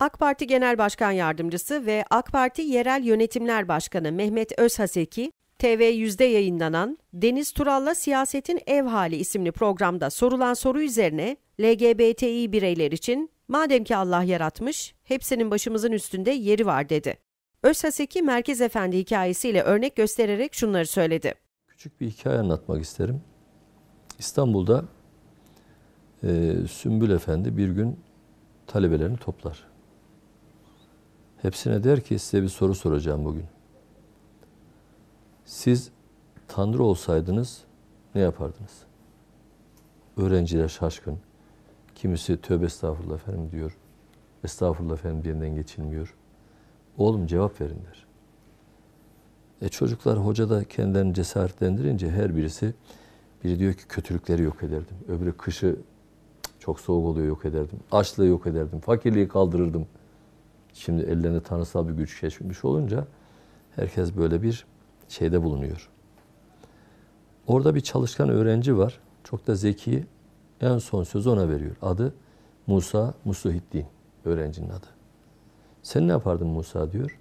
AK Parti Genel Başkan Yardımcısı ve AK Parti Yerel Yönetimler Başkanı Mehmet Özhaseki, tv yüzde yayınlanan Deniz Tural'la Siyasetin Ev Hali isimli programda sorulan soru üzerine LGBTİ bireyler için madem ki Allah yaratmış, hepsinin başımızın üstünde yeri var dedi. Özhaseki Merkez Efendi hikayesiyle örnek göstererek şunları söyledi. Küçük bir hikaye anlatmak isterim. İstanbul'da e, Sümbül Efendi bir gün talebelerini toplar. Hepsine der ki size bir soru soracağım bugün. Siz Tanrı olsaydınız ne yapardınız? Öğrenciler şaşkın. Kimisi tövbe estağfurullah efendim diyor. Estağfurullah efendim diyenden geçilmiyor. Oğlum cevap verin der. E çocuklar hoca da kendilerini cesaretlendirince her birisi biri diyor ki kötülükleri yok ederdim. Öbürü kışı çok soğuk oluyor yok ederdim. Açlığı yok ederdim. Fakirliği kaldırırdım. Şimdi ellerinde tanrısal bir güç geçmiş olunca herkes böyle bir şeyde bulunuyor. Orada bir çalışkan öğrenci var. Çok da zeki. En son sözü ona veriyor. Adı Musa Musuhiddin. Öğrencinin adı. Sen ne yapardın Musa diyor.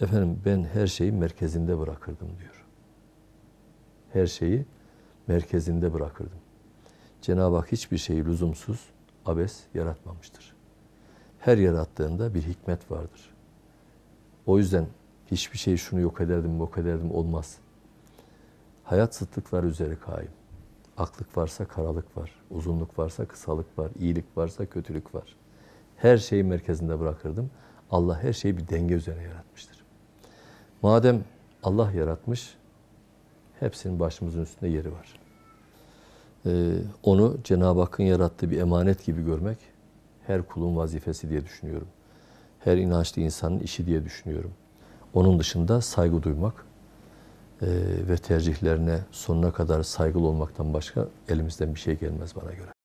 Efendim ben her şeyi merkezinde bırakırdım diyor. Her şeyi merkezinde bırakırdım. Cenab-ı Hak hiçbir şeyi lüzumsuz, abes yaratmamıştır her yarattığında bir hikmet vardır. O yüzden hiçbir şey şunu yok ederdim, yok ederdim olmaz. Hayat zıtlıklar üzere kaim. Aklık varsa karalık var, uzunluk varsa kısalık var, iyilik varsa kötülük var. Her şeyi merkezinde bırakırdım. Allah her şeyi bir denge üzerine yaratmıştır. Madem Allah yaratmış, hepsinin başımızın üstünde yeri var. Ee, onu Cenab-ı Hakk'ın yarattığı bir emanet gibi görmek her kulun vazifesi diye düşünüyorum. Her inançlı insanın işi diye düşünüyorum. Onun dışında saygı duymak e, ve tercihlerine sonuna kadar saygılı olmaktan başka elimizden bir şey gelmez bana göre.